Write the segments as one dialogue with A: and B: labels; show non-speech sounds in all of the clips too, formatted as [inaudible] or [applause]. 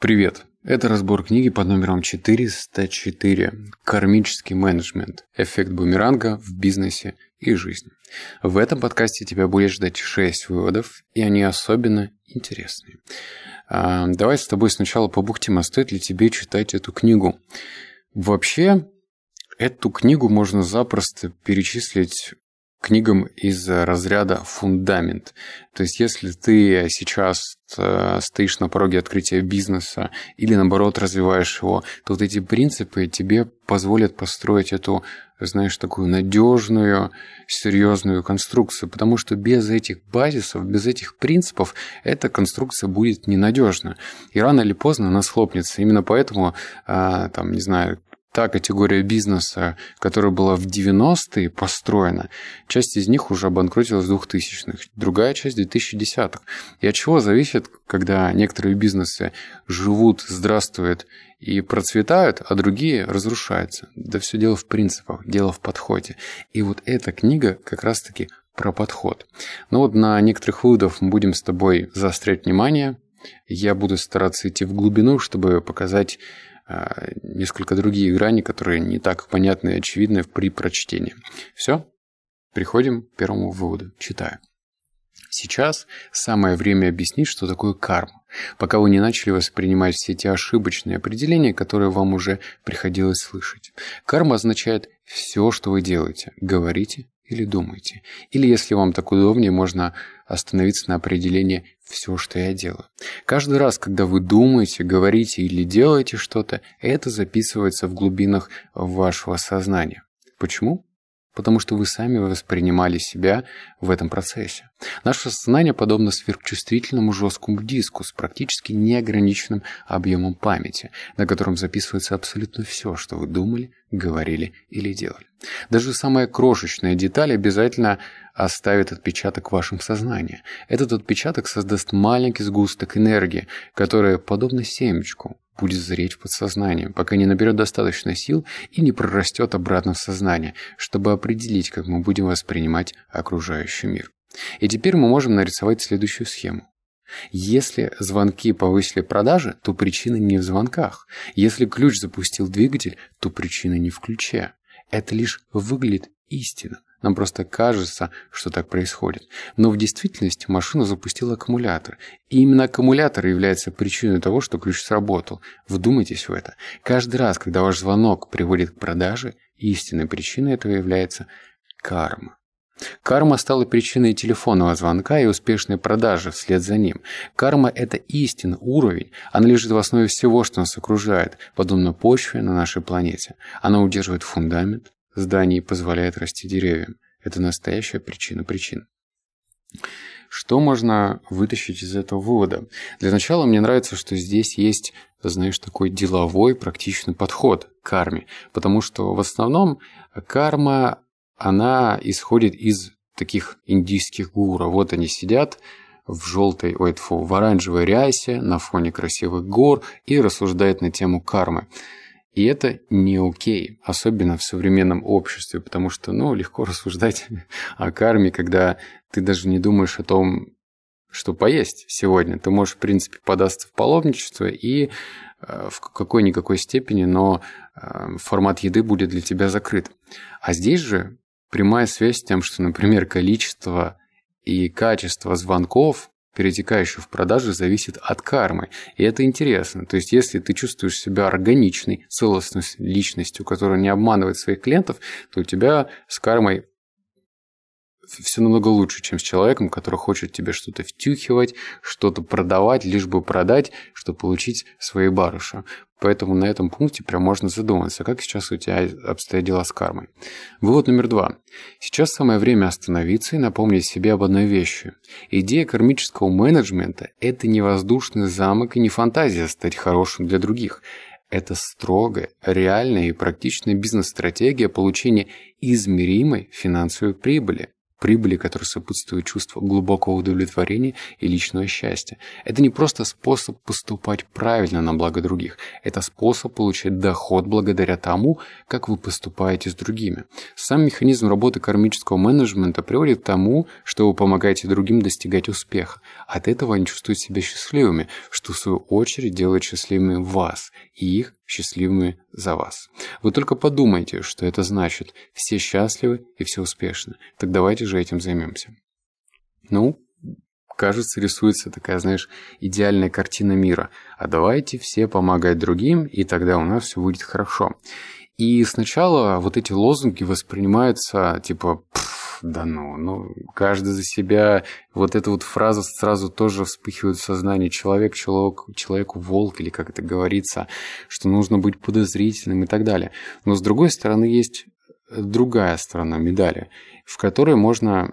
A: Привет! Это разбор книги под номером 404 «Кармический менеджмент. Эффект бумеранга в бизнесе и жизни». В этом подкасте тебя будет ждать 6 выводов, и они особенно интересные. А, давай с тобой сначала побухтим, а стоит ли тебе читать эту книгу. Вообще, эту книгу можно запросто перечислить книгам из разряда фундамент. То есть, если ты сейчас э, стоишь на пороге открытия бизнеса или, наоборот, развиваешь его, то вот эти принципы тебе позволят построить эту, знаешь, такую надежную, серьезную конструкцию, потому что без этих базисов, без этих принципов эта конструкция будет ненадежна. И рано или поздно она схлопнется. Именно поэтому, э, там, не знаю, та категория бизнеса, которая была в 90-е построена, часть из них уже обанкротилась в 2000-х, другая часть 2010-х. И от чего зависит, когда некоторые бизнесы живут, здравствуют и процветают, а другие разрушаются? Да все дело в принципах, дело в подходе. И вот эта книга как раз-таки про подход. Ну вот на некоторых выводов мы будем с тобой заострять внимание. Я буду стараться идти в глубину, чтобы показать а, несколько другие грани, которые не так понятны и очевидны при прочтении. Все, приходим к первому выводу. Читаю. Сейчас самое время объяснить, что такое карма, пока вы не начали воспринимать все те ошибочные определения, которые вам уже приходилось слышать. Карма означает все, что вы делаете, говорите или думайте. Или, если вам так удобнее, можно остановиться на определении «все, что я делаю». Каждый раз, когда вы думаете, говорите или делаете что-то, это записывается в глубинах вашего сознания. Почему? потому что вы сами воспринимали себя в этом процессе. Наше сознание подобно сверхчувствительному жесткому диску с практически неограниченным объемом памяти, на котором записывается абсолютно все, что вы думали, говорили или делали. Даже самая крошечная деталь обязательно оставит отпечаток в вашем сознании. Этот отпечаток создаст маленький сгусток энергии, который, подобно семечку, будет зреть в подсознании, пока не наберет достаточно сил и не прорастет обратно в сознание, чтобы определить, как мы будем воспринимать окружающий мир. И теперь мы можем нарисовать следующую схему. Если звонки повысили продажи, то причина не в звонках. Если ключ запустил двигатель, то причина не в ключе. Это лишь выглядит истинным. Нам просто кажется, что так происходит. Но в действительности машина запустила аккумулятор. И именно аккумулятор является причиной того, что ключ сработал. Вдумайтесь в это. Каждый раз, когда ваш звонок приводит к продаже, истинной причиной этого является карма. Карма стала причиной телефонного звонка и успешной продажи вслед за ним. Карма – это истин, уровень. Она лежит в основе всего, что нас окружает, подобно почве на нашей планете. Она удерживает фундамент, зданий позволяет расти деревьям. Это настоящая причина причин. Что можно вытащить из этого вывода? Для начала мне нравится, что здесь есть, знаешь, такой деловой, практичный подход к карме. Потому что в основном карма, она исходит из таких индийских гуру. Вот они сидят в желтой, ой, тьфу, в оранжевой рясе на фоне красивых гор и рассуждают на тему кармы. И это не окей, особенно в современном обществе, потому что, ну, легко [laughs] рассуждать о карме, когда ты даже не думаешь о том, что поесть сегодня. Ты можешь, в принципе, податься в паломничество и э, в какой-никакой степени, но э, формат еды будет для тебя закрыт. А здесь же прямая связь с тем, что, например, количество и качество звонков перетекающий в продажи, зависит от кармы. И это интересно. То есть, если ты чувствуешь себя органичной, целостной личностью, которая не обманывает своих клиентов, то у тебя с кармой все намного лучше, чем с человеком, который хочет тебе что-то втюхивать, что-то продавать, лишь бы продать, чтобы получить свои барыши. Поэтому на этом пункте прям можно задуматься, как сейчас у тебя обстоят дела с кармой. Вывод номер два. Сейчас самое время остановиться и напомнить себе об одной вещи. Идея кармического менеджмента – это не воздушный замок и не фантазия стать хорошим для других. Это строгая, реальная и практичная бизнес-стратегия получения измеримой финансовой прибыли прибыли, которые сопутствуют чувство глубокого удовлетворения и личного счастья. Это не просто способ поступать правильно на благо других, это способ получать доход благодаря тому, как вы поступаете с другими. Сам механизм работы кармического менеджмента приводит к тому, что вы помогаете другим достигать успеха. От этого они чувствуют себя счастливыми, что в свою очередь делает счастливыми вас и их счастливы за вас. Вы только подумайте, что это значит. Все счастливы и все успешны. Так давайте же этим займемся. Ну, кажется, рисуется такая, знаешь, идеальная картина мира. А давайте все помогать другим, и тогда у нас все будет хорошо. И сначала вот эти лозунги воспринимаются типа да но, ну, ну, каждый за себя. Вот эта вот фраза сразу тоже вспыхивает в сознании. Человек, человек, человеку волк, или как это говорится, что нужно быть подозрительным и так далее. Но с другой стороны есть другая сторона медали, в которой можно,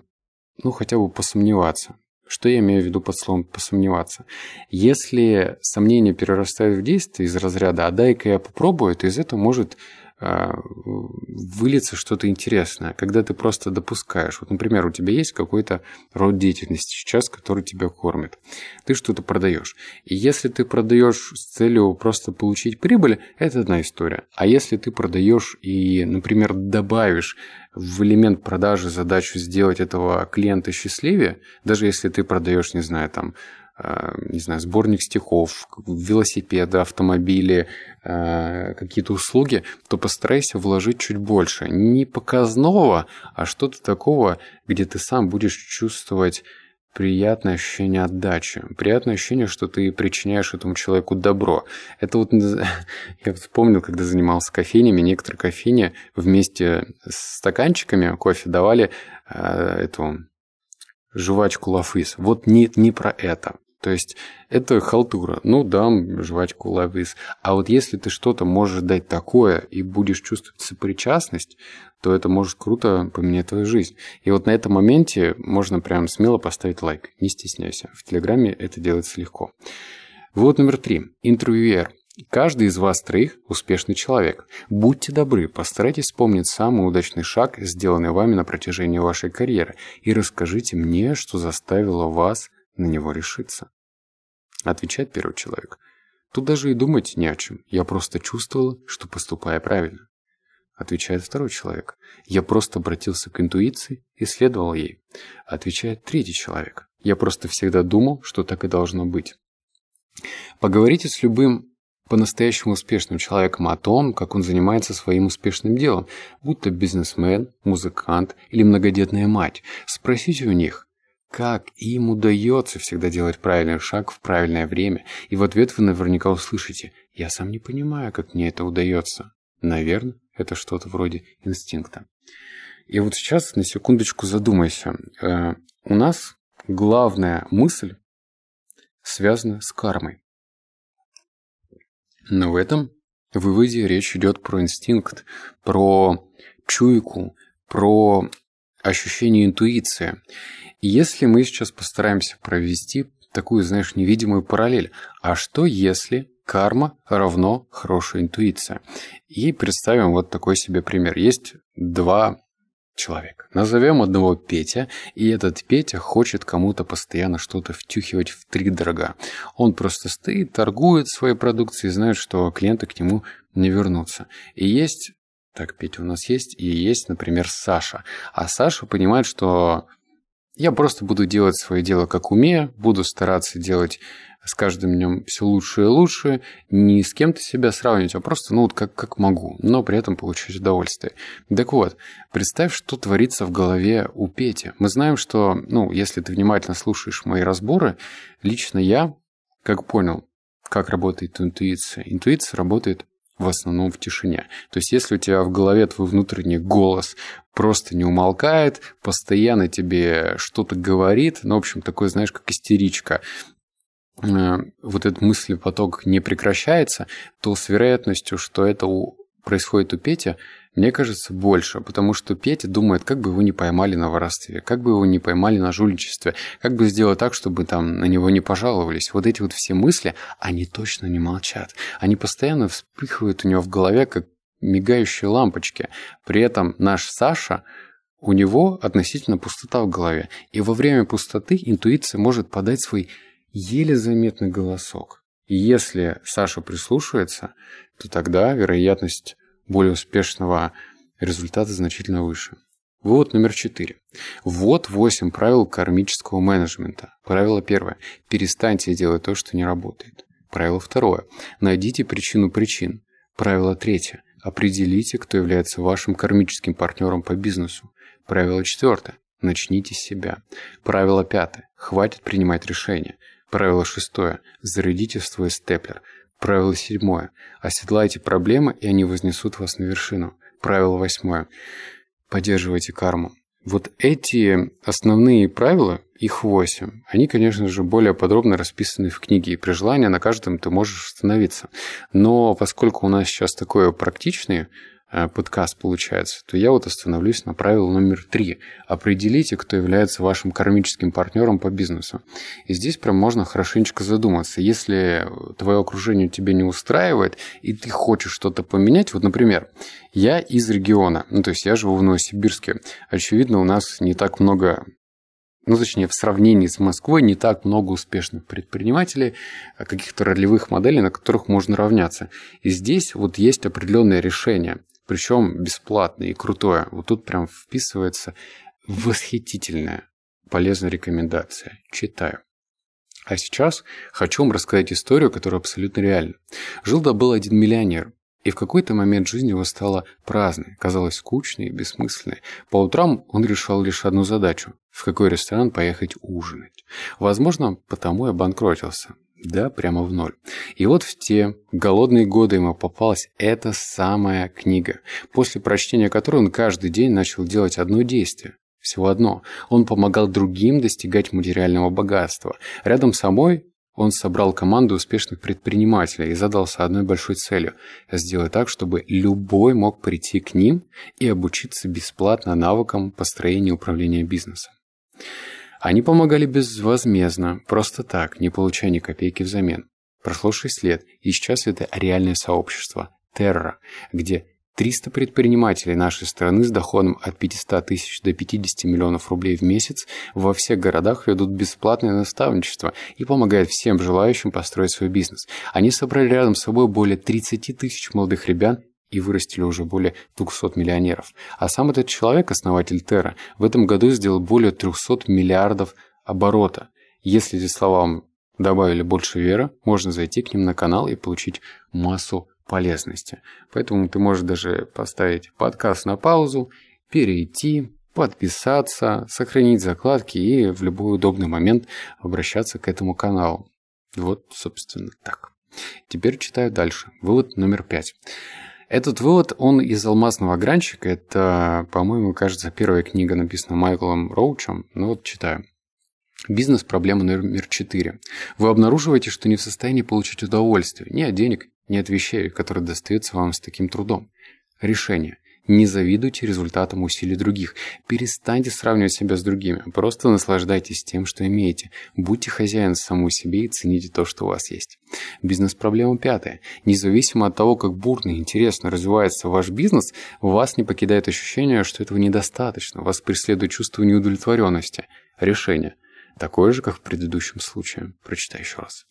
A: ну, хотя бы посомневаться. Что я имею в виду под словом «посомневаться»? Если сомнение перерастает в действие из разряда «а дай-ка я попробую», то из этого может а, выльется что-то интересное, когда ты просто допускаешь. Вот, например, у тебя есть какой-то род деятельности сейчас, который тебя кормит. Ты что-то продаешь. И если ты продаешь с целью просто получить прибыль, это одна история. А если ты продаешь и, например, добавишь в элемент продажи задачу сделать этого клиента счастливее, даже если ты продаешь, не знаю, там, Э, не знаю, сборник стихов, велосипеды, автомобили, э, какие-то услуги, то постарайся вложить чуть больше. Не показного, а что-то такого, где ты сам будешь чувствовать приятное ощущение отдачи, приятное ощущение, что ты причиняешь этому человеку добро. Это вот [laughs] я вспомнил, когда занимался кофейнями, некоторые кофейни вместе с стаканчиками кофе давали э, эту жвачку Лафис. Вот не, не про это. То есть это халтура. Ну, дам жвачку лавис. А вот если ты что-то можешь дать такое и будешь чувствовать сопричастность, то это может круто поменять твою жизнь. И вот на этом моменте можно прям смело поставить лайк. Не стесняйся. В Телеграме это делается легко. Вот номер три. Интервьюер. Каждый из вас троих – успешный человек. Будьте добры, постарайтесь вспомнить самый удачный шаг, сделанный вами на протяжении вашей карьеры, и расскажите мне, что заставило вас на него решиться. Отвечает первый человек. Тут даже и думать не о чем. Я просто чувствовала, что поступаю правильно. Отвечает второй человек. Я просто обратился к интуиции и следовал ей. Отвечает третий человек. Я просто всегда думал, что так и должно быть. Поговорите с любым по-настоящему успешным человеком о том, как он занимается своим успешным делом, будь то бизнесмен, музыкант или многодетная мать. Спросите у них, как им удается всегда делать правильный шаг в правильное время? И в ответ вы наверняка услышите «Я сам не понимаю, как мне это удается». Наверное, это что-то вроде инстинкта. И вот сейчас на секундочку задумайся. Э, у нас главная мысль связана с кармой. Но в этом выводе речь идет про инстинкт, про чуйку, про ощущение интуиции. Если мы сейчас постараемся провести такую, знаешь, невидимую параллель, а что если карма равно хорошая интуиция? И представим вот такой себе пример. Есть два человека. Назовем одного Петя, и этот Петя хочет кому-то постоянно что-то втюхивать в три дорога. Он просто стоит, торгует своей продукцией, знает, что клиенты к нему не вернутся. И есть так, Петя у нас есть, и есть, например, Саша. А Саша понимает, что я просто буду делать свое дело как умею, буду стараться делать с каждым днем все лучше и лучше, не с кем-то себя сравнивать, а просто, ну, вот как, как могу, но при этом получать удовольствие. Так вот, представь, что творится в голове у Пети. Мы знаем, что, ну, если ты внимательно слушаешь мои разборы, лично я, как понял, как работает интуиция. Интуиция работает в основном в тишине. То есть, если у тебя в голове твой внутренний голос просто не умолкает, постоянно тебе что-то говорит, ну, в общем, такой, знаешь, как истеричка, э, вот этот мыслепоток не прекращается, то с вероятностью, что это у происходит у Пети, мне кажется, больше, потому что Петя думает, как бы его не поймали на воровстве, как бы его не поймали на жульничестве, как бы сделать так, чтобы там на него не пожаловались. Вот эти вот все мысли, они точно не молчат. Они постоянно вспыхивают у него в голове, как мигающие лампочки. При этом наш Саша, у него относительно пустота в голове. И во время пустоты интуиция может подать свой еле заметный голосок. И если Саша прислушивается, то тогда вероятность более успешного результата значительно выше. Вывод номер четыре. Вот восемь правил кармического менеджмента. Правило первое. Перестаньте делать то, что не работает. Правило второе. Найдите причину причин. Правило третье. Определите, кто является вашим кармическим партнером по бизнесу. Правило четвертое. Начните с себя. Правило пятое. Хватит принимать решения. Правило шестое. Зарядите свой степлер. Правило седьмое. Оседлайте проблемы, и они вознесут вас на вершину. Правило восьмое. Поддерживайте карму. Вот эти основные правила, их восемь, они, конечно же, более подробно расписаны в книге, и при желании на каждом ты можешь остановиться. Но поскольку у нас сейчас такое практичное Э, подкаст получается, то я вот остановлюсь на правило номер три. Определите, кто является вашим кармическим партнером по бизнесу. И здесь прям можно хорошенечко задуматься. Если твое окружение тебе не устраивает, и ты хочешь что-то поменять, вот, например, я из региона, ну, то есть я живу в Новосибирске. Очевидно, у нас не так много ну, точнее, в сравнении с Москвой не так много успешных предпринимателей, а каких-то ролевых моделей, на которых можно равняться. И здесь вот есть определенное решение причем бесплатное и крутое. Вот тут прям вписывается восхитительная полезная рекомендация. Читаю. А сейчас хочу вам рассказать историю, которая абсолютно реальна. Жил да был один миллионер, и в какой-то момент жизнь его стала праздной, казалось, скучной и бессмысленной. По утрам он решал лишь одну задачу – в какой ресторан поехать ужинать. Возможно, потому и обанкротился да, прямо в ноль. И вот в те голодные годы ему попалась эта самая книга, после прочтения которой он каждый день начал делать одно действие. Всего одно. Он помогал другим достигать материального богатства. Рядом с собой он собрал команду успешных предпринимателей и задался одной большой целью – сделать так, чтобы любой мог прийти к ним и обучиться бесплатно навыкам построения и управления бизнесом. Они помогали безвозмездно, просто так, не получая ни копейки взамен. Прошло шесть лет, и сейчас это реальное сообщество – Терра, где 300 предпринимателей нашей страны с доходом от 500 тысяч до 50 миллионов рублей в месяц во всех городах ведут бесплатное наставничество и помогают всем желающим построить свой бизнес. Они собрали рядом с собой более 30 тысяч молодых ребят и вырастили уже более 200 миллионеров. А сам этот человек, основатель Терра, в этом году сделал более 300 миллиардов оборота. Если эти слова добавили больше веры, можно зайти к ним на канал и получить массу полезности. Поэтому ты можешь даже поставить подкаст на паузу, перейти, подписаться, сохранить закладки и в любой удобный момент обращаться к этому каналу. Вот, собственно, так. Теперь читаю дальше. Вывод номер пять. Этот вывод, он из «Алмазного гранчика». Это, по-моему, кажется, первая книга написана Майклом Роучем. Ну вот читаю. Бизнес – проблема номер четыре. Вы обнаруживаете, что не в состоянии получить удовольствие ни от денег, ни от вещей, которые достаются вам с таким трудом. Решение. Не завидуйте результатам усилий других. Перестаньте сравнивать себя с другими. Просто наслаждайтесь тем, что имеете. Будьте хозяин саму себе и цените то, что у вас есть. Бизнес-проблема пятая. Независимо от того, как бурно и интересно развивается ваш бизнес, вас не покидает ощущение, что этого недостаточно. Вас преследует чувство неудовлетворенности. Решение такое же, как в предыдущем случае. Прочитай еще раз.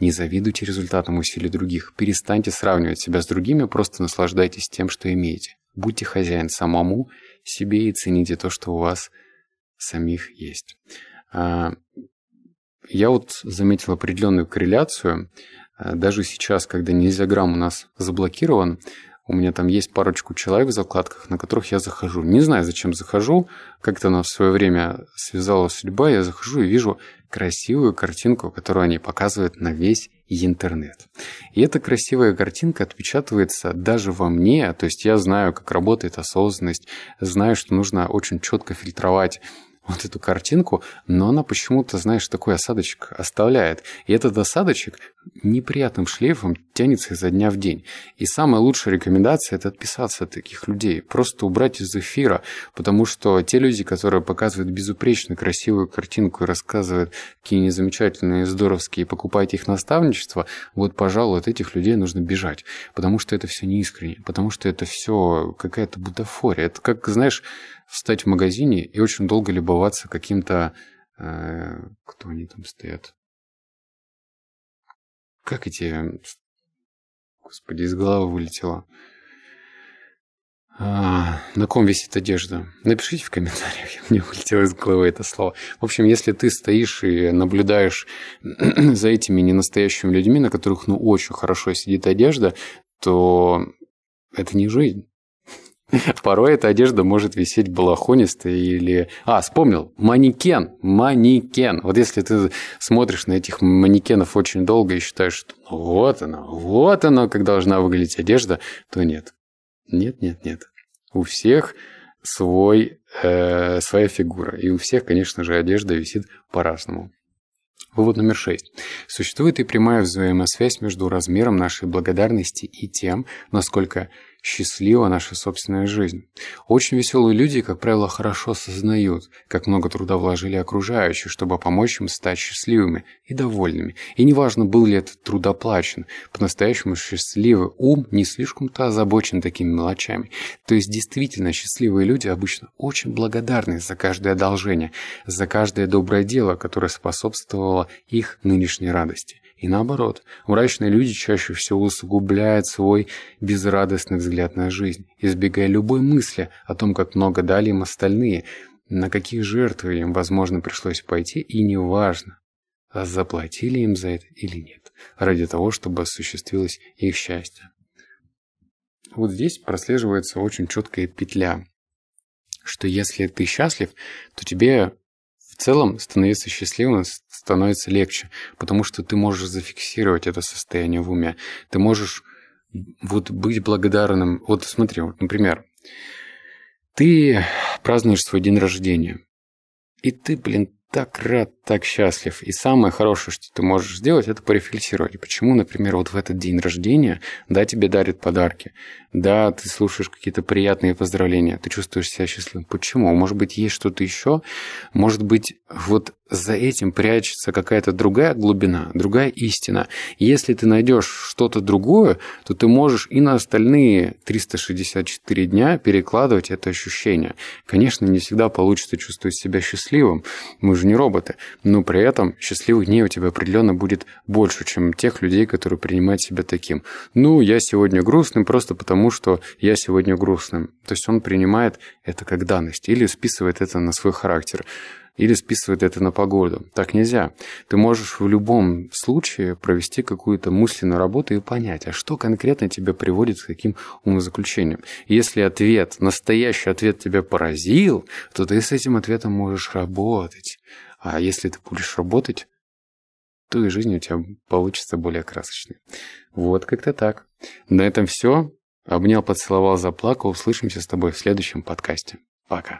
A: Не завидуйте результатам усилий других, перестаньте сравнивать себя с другими, просто наслаждайтесь тем, что имеете. Будьте хозяин самому себе и цените то, что у вас самих есть. А, я вот заметил определенную корреляцию. А, даже сейчас, когда нельзяграмм у нас заблокирован, у меня там есть парочку человек в закладках, на которых я захожу. Не знаю, зачем захожу. Как-то нас в свое время связала судьба. Я захожу и вижу красивую картинку, которую они показывают на весь интернет. И эта красивая картинка отпечатывается даже во мне, то есть я знаю, как работает осознанность, знаю, что нужно очень четко фильтровать вот эту картинку, но она почему-то, знаешь, такой осадочек оставляет. И этот осадочек неприятным шлейфом тянется изо дня в день. И самая лучшая рекомендация – это отписаться от таких людей, просто убрать из эфира, потому что те люди, которые показывают безупречно красивую картинку и рассказывают, какие они замечательные, здоровские, покупайте их наставничество, вот, пожалуй, от этих людей нужно бежать, потому что это все неискренне, потому что это все какая-то бутафория. Это как, знаешь, встать в магазине и очень долго любоваться каким-то... Э, кто они там стоят? Как эти Господи, из головы вылетело. А, на ком висит одежда? Напишите в комментариях, [laughs] мне вылетело из головы это слово. В общем, если ты стоишь и наблюдаешь [clears throat] за этими ненастоящими людьми, на которых ну очень хорошо сидит одежда, то это не жизнь. [laughs] Порой эта одежда может висеть балахонистой или... А, вспомнил, манекен, манекен. Вот если ты смотришь на этих манекенов очень долго и считаешь, что вот оно, вот оно, как должна выглядеть одежда, то нет. Нет, нет, нет. У всех свой, э, своя фигура. И у всех, конечно же, одежда висит по-разному. Вывод номер шесть. Существует и прямая взаимосвязь между размером нашей благодарности и тем, насколько счастлива наша собственная жизнь. Очень веселые люди, как правило, хорошо осознают, как много труда вложили окружающие, чтобы помочь им стать счастливыми и довольными. И неважно, был ли этот труд оплачен, по-настоящему счастливый ум не слишком-то озабочен такими мелочами. То есть действительно счастливые люди обычно очень благодарны за каждое одолжение, за каждое доброе дело, которое способствовало их нынешней радости. И наоборот, мрачные люди чаще всего усугубляют свой безрадостный взгляд на жизнь, избегая любой мысли о том, как много дали им остальные, на какие жертвы им, возможно, пришлось пойти, и неважно, заплатили им за это или нет, ради того, чтобы осуществилось их счастье. Вот здесь прослеживается очень четкая петля, что если ты счастлив, то тебе в целом, становиться счастливым становится легче, потому что ты можешь зафиксировать это состояние в уме. Ты можешь вот быть благодарным. Вот смотри, вот, например, ты празднуешь свой день рождения, и ты, блин, так рад, так счастлив. И самое хорошее, что ты можешь сделать, это порефлексировать. Почему, например, вот в этот день рождения, да, тебе дарят подарки, да, ты слушаешь какие-то приятные поздравления, ты чувствуешь себя счастливым. Почему? Может быть, есть что-то еще? Может быть, вот за этим прячется какая-то другая глубина, другая истина. Если ты найдешь что-то другое, то ты можешь и на остальные 364 дня перекладывать это ощущение. Конечно, не всегда получится чувствовать себя счастливым, мы же не роботы, но при этом счастливых дней у тебя определенно будет больше, чем тех людей, которые принимают себя таким. Ну, я сегодня грустным просто потому, что я сегодня грустным. То есть он принимает это как данность или списывает это на свой характер или списывает это на погоду. Так нельзя. Ты можешь в любом случае провести какую-то мысленную работу и понять, а что конкретно тебя приводит к каким умозаключениям. Если ответ, настоящий ответ тебя поразил, то ты с этим ответом можешь работать. А если ты будешь работать, то и жизнь у тебя получится более красочной. Вот как-то так. На этом все. Обнял, поцеловал, заплакал. Услышимся с тобой в следующем подкасте. Пока.